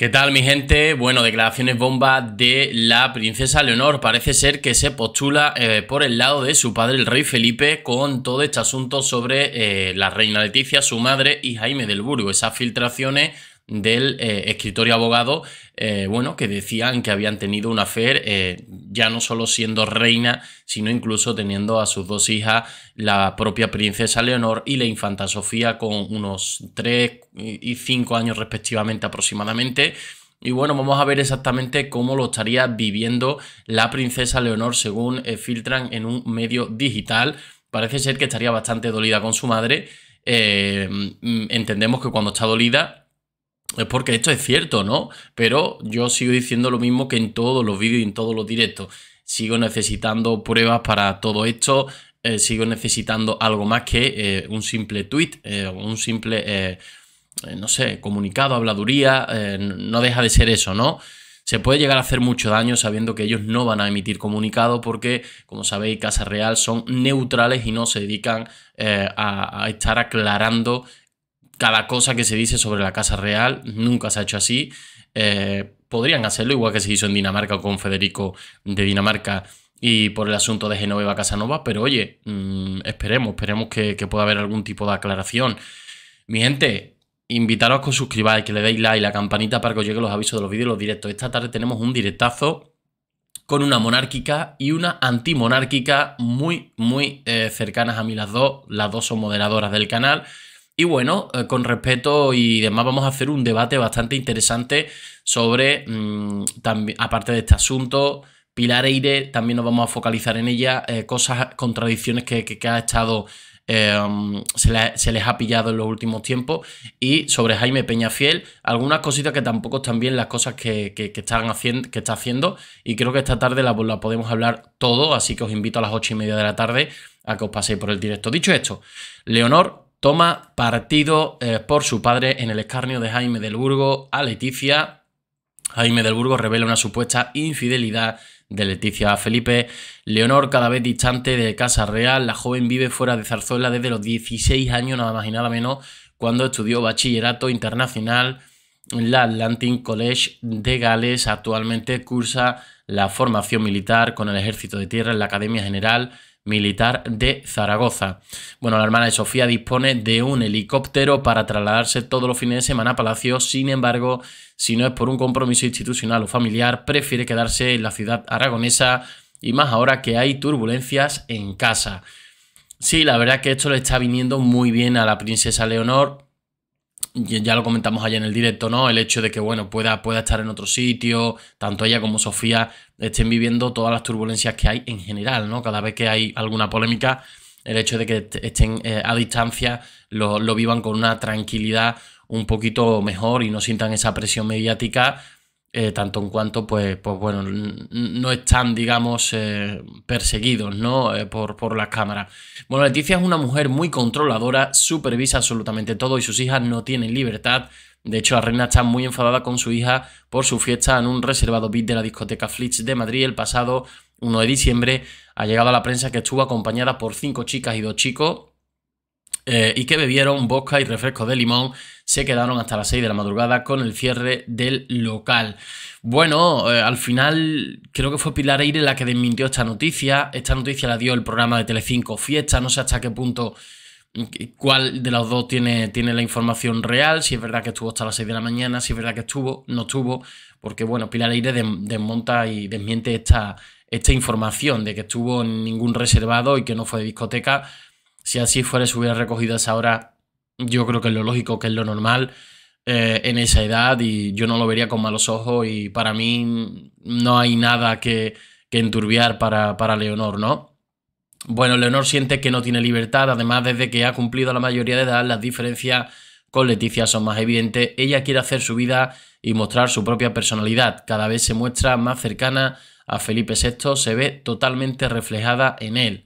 ¿Qué tal mi gente? Bueno, declaraciones bomba de la princesa Leonor. Parece ser que se postula eh, por el lado de su padre, el rey Felipe, con todo este asunto sobre eh, la reina Leticia, su madre y Jaime del Burgo. Esas filtraciones del eh, escritor y abogado, eh, bueno, que decían que habían tenido una fe... Eh, ya no solo siendo reina, sino incluso teniendo a sus dos hijas, la propia princesa Leonor y la infanta Sofía, con unos 3 y 5 años respectivamente aproximadamente. Y bueno, vamos a ver exactamente cómo lo estaría viviendo la princesa Leonor según filtran en un medio digital. Parece ser que estaría bastante dolida con su madre. Mm, entendemos que cuando está dolida es porque esto es cierto, ¿no? Pero yo sigo diciendo lo mismo que en todos los vídeos y en todos los directos. Sigo necesitando pruebas para todo esto, eh, sigo necesitando algo más que eh, un simple tweet, eh, un simple, no sé, comunicado, habladuría, no deja de ser eso, ¿no? Se puede llegar a hacer mucho daño sabiendo que ellos no van a emitir comunicado porque, como sabéis, Casa Real son neutrales y no se dedican a, a estar aclarando cada cosa que se dice sobre la Casa Real nunca se ha hecho así. Eh, podrían hacerlo, igual que se hizo en Dinamarca con Federico de Dinamarca y por el asunto de Genoveva Casanova, pero oye, mm, esperemos, esperemos que, pueda haber algún tipo de aclaración. Mi gente, invitaros a que os suscribáis, que le deis like, la campanita para que os lleguen los avisos de los vídeos y los directos. Esta tarde tenemos un directazo con una monárquica y una antimonárquica muy, muy eh, cercanas a mí las dos. Las dos son moderadoras del canal. Y bueno, eh, con respeto y demás, vamos a hacer un debate bastante interesante sobre, mm, también, aparte de este asunto, Pilar Eire, también nos vamos a focalizar en ella, eh, cosas, contradicciones que, ha estado, em, se, les ha pillado en los últimos tiempos, y sobre Jaime Peñafiel, algunas cositas que tampoco están bien las cosas que, que, están haciendo, que está haciendo, y creo que esta tarde la, la podemos hablar todo, así que os invito a las ocho y media de la tarde a que os paséis por el directo. Dicho esto, Leonor toma partido eh, por su padre en el escarnio de Jaime del Burgo a Leticia. Jaime del Burgo revela una supuesta infidelidad de Leticia a Felipe. Leonor, cada vez distante de Casa Real, la joven vive fuera de Zarzuela desde los 16 años, nada más y nada menos, cuando estudió bachillerato internacional en la Atlantic College de Gales. Actualmente cursa la formación militar con el Ejército de Tierra en la Academia General Militar de Zaragoza. Bueno, la hermana de Sofía dispone de un helicóptero para trasladarse todos los fines de semana a Palacio, sin embargo, si no es por un compromiso institucional o familiar, prefiere quedarse en la ciudad aragonesa y más ahora que hay turbulencias en casa. Sí, la verdad que esto le está viniendo muy bien a la princesa Leonor, ya lo comentamos allá en el directo, ¿no? El hecho de que, bueno, pueda, pueda estar en otro sitio, tanto ella como Sofía estén viviendo todas las turbulencias que hay en general, ¿no? Cada vez que hay alguna polémica, el hecho de que estén eh, a distancia, lo, lo vivan con una tranquilidad un poquito mejor y no sientan esa presión mediática eh, tanto en cuanto, pues, pues bueno, no están, digamos, eh, perseguidos, ¿no? Eh, por, por las cámaras. Bueno, Leticia es una mujer muy controladora, supervisa absolutamente todo y sus hijas no tienen libertad. De hecho, la reina está muy enfadada con su hija por su fiesta en un reservado beat de la discoteca Flitz de Madrid el pasado 1 de diciembre. Ha llegado a la prensa que estuvo acompañada por cinco chicas y dos chicos, eh, y que bebieron vodka y refresco de limón, se quedaron hasta las 6 de la madrugada con el cierre del local. Bueno, eh, al final creo que fue Pilar Aire la que desmintió esta noticia. Esta noticia la dio el programa de Telecinco Fiesta, no sé hasta qué punto mm, cuál de los dos tiene, tiene la información real, si es verdad que estuvo hasta las 6 de la mañana, si es verdad que estuvo, no estuvo, porque bueno, Pilar Aire desmonta y desmiente esta, esta información de que estuvo en ningún reservado y que no fue de discoteca, si así fuera, se hubiera recogido ahora, esa hora, yo creo que es lo lógico, que es lo normal eh, en esa edad y yo no lo vería con malos ojos y para mí no hay nada que, enturbiar para, para Leonor, ¿no? Bueno, Leonor siente que no tiene libertad, además desde que ha cumplido la mayoría de edad, las diferencias con Leticia son más evidentes. Ella quiere hacer su vida y mostrar su propia personalidad. Cada vez se muestra más cercana a Felipe VI, se ve totalmente reflejada en él.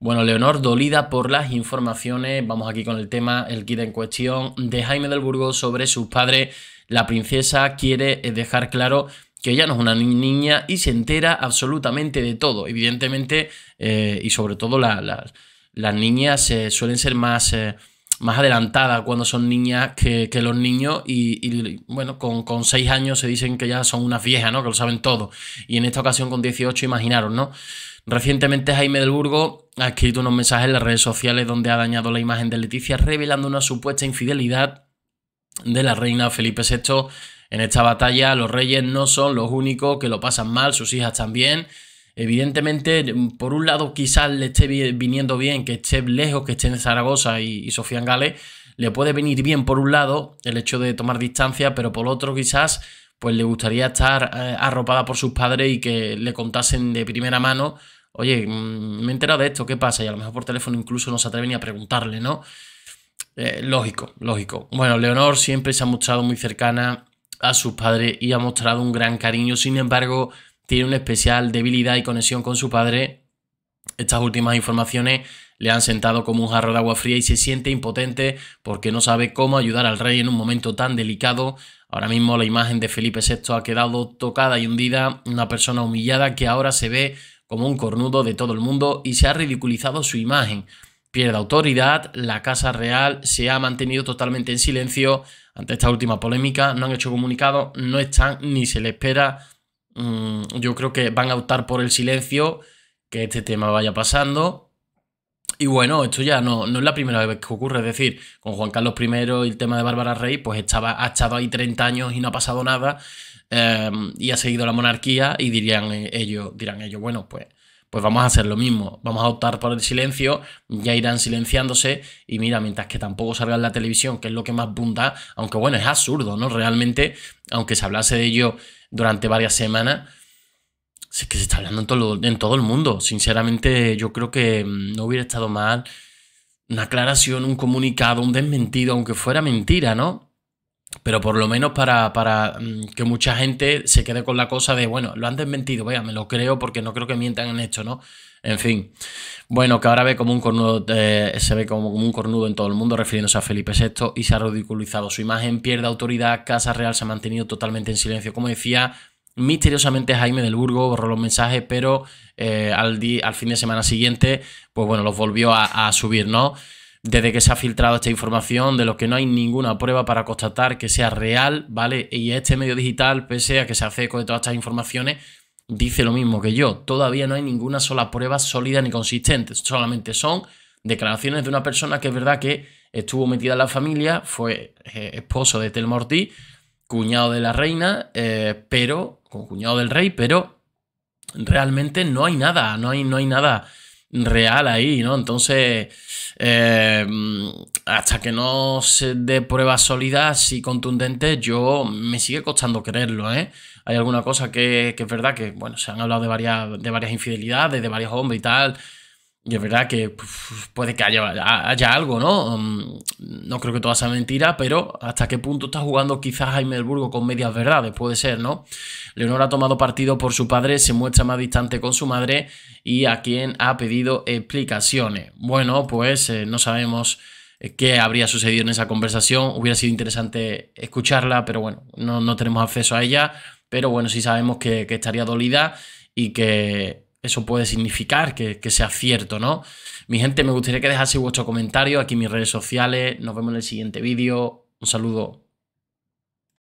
Bueno, Leonor, dolida por las informaciones, vamos aquí con el tema, el kit en cuestión de Jaime del Burgo sobre sus padres. La princesa quiere eh, dejar claro que ella no es una niña y se entera absolutamente de todo. Evidentemente, eh, y sobre todo las niñas eh, suelen ser más... adelantadas más adelantadas cuando son niñas que, los niños y, bueno, con, con, seis años se dicen que ya son unas viejas, ¿no? Que lo saben todo. Y en esta ocasión con 18, imaginaros, ¿no? Recientemente Jaime del Burgo ha escrito unos mensajes en las redes sociales donde ha dañado la imagen de Leticia revelando una supuesta infidelidad de la reina Felipe VI en esta batalla. Los reyes no son los únicos que lo pasan mal, sus hijas también. Evidentemente, por un lado quizás le esté viniendo bien que esté lejos, que esté en Zaragoza y, Sofía en Gales. Le puede venir bien por un lado el hecho de tomar distancia, pero por otro quizás pues le gustaría estar eh, arropada por sus padres y que le contasen de primera mano, oye, mm, me he enterado de esto, ¿qué pasa? Y a lo mejor por teléfono incluso no se atreven ni a preguntarle, ¿no? Eh, lógico, lógico. Bueno, Leonor siempre se ha mostrado muy cercana a sus padres y ha mostrado un gran cariño, sin embargo, tiene una especial debilidad y conexión con su padre. Estas últimas informaciones le han sentado como un jarro de agua fría y se siente impotente porque no sabe cómo ayudar al rey en un momento tan delicado Ahora mismo la imagen de Felipe VI ha quedado tocada y hundida, una persona humillada que ahora se ve como un cornudo de todo el mundo y se ha ridiculizado su imagen. Pierde autoridad, la Casa Real se ha mantenido totalmente en silencio ante esta última polémica, no han hecho comunicado, no están ni se le espera. Mm, yo creo que van a optar por el silencio, que este tema vaya pasando y bueno, esto ya no, es la primera vez que ocurre. Es decir, con Juan Carlos I y el tema de Bárbara Rey, pues estaba, ha estado ahí 30 años y no ha pasado nada. Em, y ha seguido la monarquía. Y dirían eh, ellos, dirán ellos, bueno, pues, pues vamos a hacer lo mismo. Vamos a optar por el silencio. Ya irán silenciándose. Y mira, mientras que tampoco salga en la televisión, que es lo que más bunda. Aunque bueno, es absurdo, ¿no? Realmente, aunque se hablase de ello durante varias semanas es que se está hablando en todo, el mundo. Sinceramente, yo creo que mm, no hubiera estado mal una aclaración, un comunicado, un desmentido, aunque fuera mentira, ¿no? Pero por lo menos para, para mm, que mucha gente se quede con la cosa de, bueno, lo han desmentido, vea, me lo creo porque no creo que mientan en esto, ¿no? En fin. Bueno, que ahora ve como un cornudo, eh, se ve como, como, un cornudo en todo el mundo refiriéndose a Felipe VI y se ha ridiculizado su imagen, pierde autoridad, Casa Real se ha mantenido totalmente en silencio, como decía, Misteriosamente Jaime del Burgo borró los mensajes, pero eh, al, al, fin de semana siguiente, pues bueno, los volvió a, subir, ¿no? Desde que se ha filtrado esta información, de lo que no hay ninguna prueba para constatar que sea real, ¿vale? Y este medio digital, pese a que se hace eco de todas estas informaciones, dice lo mismo que yo. Todavía no hay ninguna sola prueba sólida ni consistente. Solamente son declaraciones de una persona que es verdad que estuvo metida en la familia, fue eh, esposo de Telmorti cuñado de la reina, eh, pero, con cuñado del rey, pero realmente no hay nada, no hay, no hay nada real ahí, ¿no? Entonces, eh, hasta que no se dé pruebas sólidas y contundentes, yo me sigue costando creerlo, ¿eh? Hay alguna cosa que, es verdad que, bueno, se han hablado de varias, de varias infidelidades, de varios hombres y tal, y es verdad que puede que haya, algo, ¿no? Mm, no creo que toda sea mentira, pero ¿hasta qué punto está jugando quizás Jaime del Burgo con medias verdades? Puede ser, ¿no? Leonor ha tomado partido por su padre, se muestra más distante con su madre y a quien ha pedido explicaciones. Bueno, pues eh, no sabemos eh, qué habría sucedido en esa conversación. Hubiera sido interesante escucharla, pero bueno, no, tenemos acceso a ella. Pero bueno, sí sabemos que estaría dolida y que eso puede significar que, sea cierto, ¿no? Mi gente, me gustaría que dejase vuestro comentario aquí en mis redes sociales. Nos vemos en el siguiente vídeo. Un saludo.